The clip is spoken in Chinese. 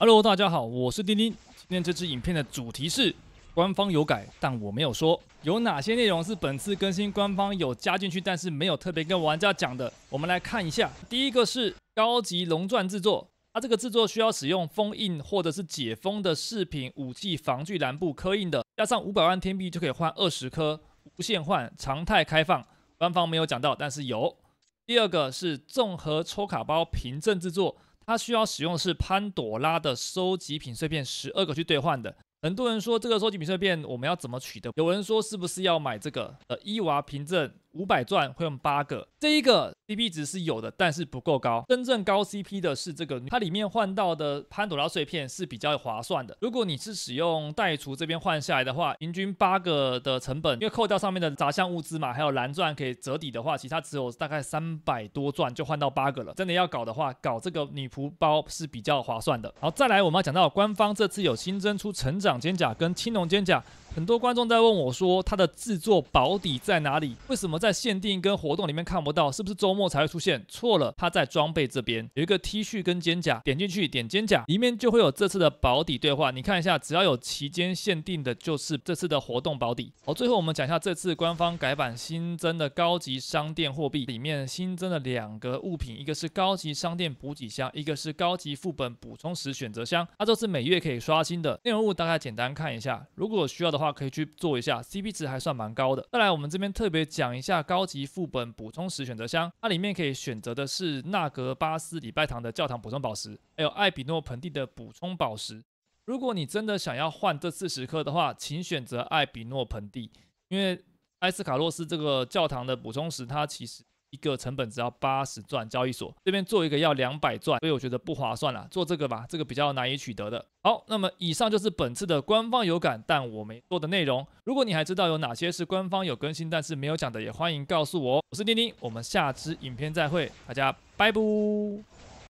Hello，大家好，我是丁丁。今天这支影片的主题是官方有改，但我没有说有哪些内容是本次更新官方有加进去，但是没有特别跟玩家讲的。我们来看一下，第一个是高级龙钻制作，啊，这个制作需要使用封印或者是解封的饰品、武器、防具、蓝布刻印的，加上五百万天币就可以换二十颗，无限换，常态开放。官方没有讲到，但是有。第二个是综合抽卡包凭证制作。它需要使用的是潘朵拉的收集品碎片十二个去兑换的。很多人说这个收集品碎片我们要怎么取得？有人说是不是要买这个呃伊娃凭证？五百钻会用八个，这一个 CP 值是有的，但是不够高。真正高 CP 的是这个，它里面换到的潘朵拉碎片是比较划算的。如果你是使用代厨这边换下来的话，平均八个的成本，因为扣掉上面的杂项物资嘛，还有蓝钻可以折抵的话，其实只有大概三百多钻就换到八个了。真的要搞的话，搞这个女仆包是比较划算的。好，再来我们要讲到，官方这次有新增出成长肩甲跟青龙肩甲。很多观众在问我说，它的制作保底在哪里？为什么在限定跟活动里面看不到？是不是周末才会出现？错了，它在装备这边有一个 T 恤跟肩甲，点进去点肩甲里面就会有这次的保底兑换。你看一下，只要有期间限定的，就是这次的活动保底。好，最后我们讲一下这次官方改版新增的高级商店货币里面新增了两个物品，一个是高级商店补给箱，一个是高级副本补充时选择箱。它都是每月可以刷新的内容物，大概简单看一下。如果需要的话。可以去做一下，CP 值还算蛮高的。再来，我们这边特别讲一下高级副本补充石选择箱，它里面可以选择的是纳格巴斯礼拜堂的教堂补充宝石，还有艾比诺盆地的补充宝石。如果你真的想要换这四十颗的话，请选择艾比诺盆地，因为埃斯卡洛斯这个教堂的补充石，它其实。一个成本只要八十钻，交易所这边做一个要两百钻，所以我觉得不划算啦，做这个吧，这个比较难以取得的。好，那么以上就是本次的官方有感，但我没做的内容。如果你还知道有哪些是官方有更新但是没有讲的，也欢迎告诉我。我是丁丁，我们下支影片再会，大家拜拜。